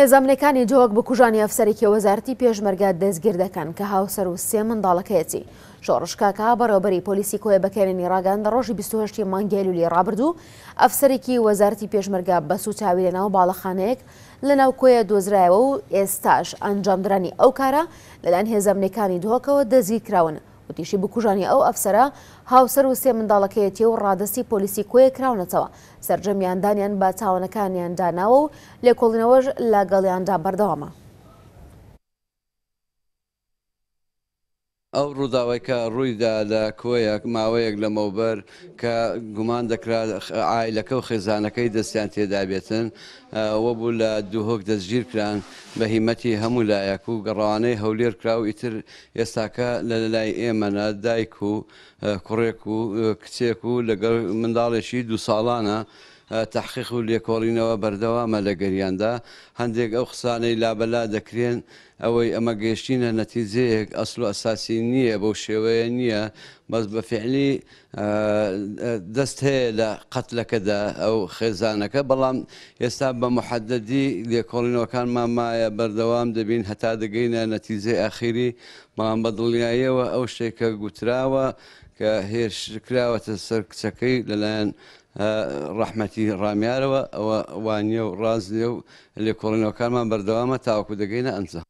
هێزاناملەکانی جۆک بە کوژانی ئەفسەرێکی وەزارتی پێشمەرگات دەستگیر دەکەن کە هاوسەر و سێ منداڵەکەیەتی شۆڕشکاکە بەڕێوبەری پۆلیسی کۆی بەکەێنی ڕاگەاندە ڕۆژی 28 مانگەلولی ڕابردوو ئەفسەرێکی وەزارتی پێشمەرگا بە سوچاوی لەناو باڵەخانەیەک لە ناو کۆیە دۆزرایەوە و ئێستاش ئەنجامدرانی ئەو کارە لەلاەن هێزاناملەکانی دۆکەوە دەزیکراون وتیشی بکوژانی ئەو ئەفسرە هاوسەر و سێ منداڵەکەیەتی و ڕادستی پۆلیسی کۆیە کراونەتەوە سرجەمیاندانیان با چاوانەکانیان داناوە و لێکۆڵینەوەش لە گەڵیاندا بەردەوامە. ئەو ڕووداوەیکە ڕوویدا لە کۆیەک ماوەیەک لە مەوبەر کە گومان دەکرات ئایلەکە و خێزانەکەی دەستیان تێدابێتن وە بوو لە دووهۆک دەستگیر کران بە هیمەتی هەموو لایەک و گەڕانەی هەولێر کرا و ئیتر ئێستاکە لە لای ئێمەە دایک و کوڕێک و کچێک و لەگەڵ منداڵێکی دو ساڵانە. تحقیق و لێکۆڵینەوە بەردەوامە لە گەریاندا هەندێک ئەو قسانەی لابەلا دەکرێن ئەوەی ئەمە گەشتینە نەتیجەیەک ئەسل و ئەساسی نییە بەو شێوەیە نییە بەس بە فعلی دەست هەیە لە قەتلەکەدا ئەو خێزانەکە بەڵام ئێستا بە محەددی لێکۆڵینەوەکان مامایە بەردەوام دەبین هەتا دەگەینە نەتیزە ئاخیری مام بەدڵنیاییەوە ئەو شتێکە گوتراوە کە هێرشکراوەتە سەر کچەکەی لەلایەن ڕحمەتی ڕامیارەوە ئەوە وانە و ڕاز لێ و لێکۆڵینەوەکانمان بەردەوامە تاوکو دەگەینە ئەنجە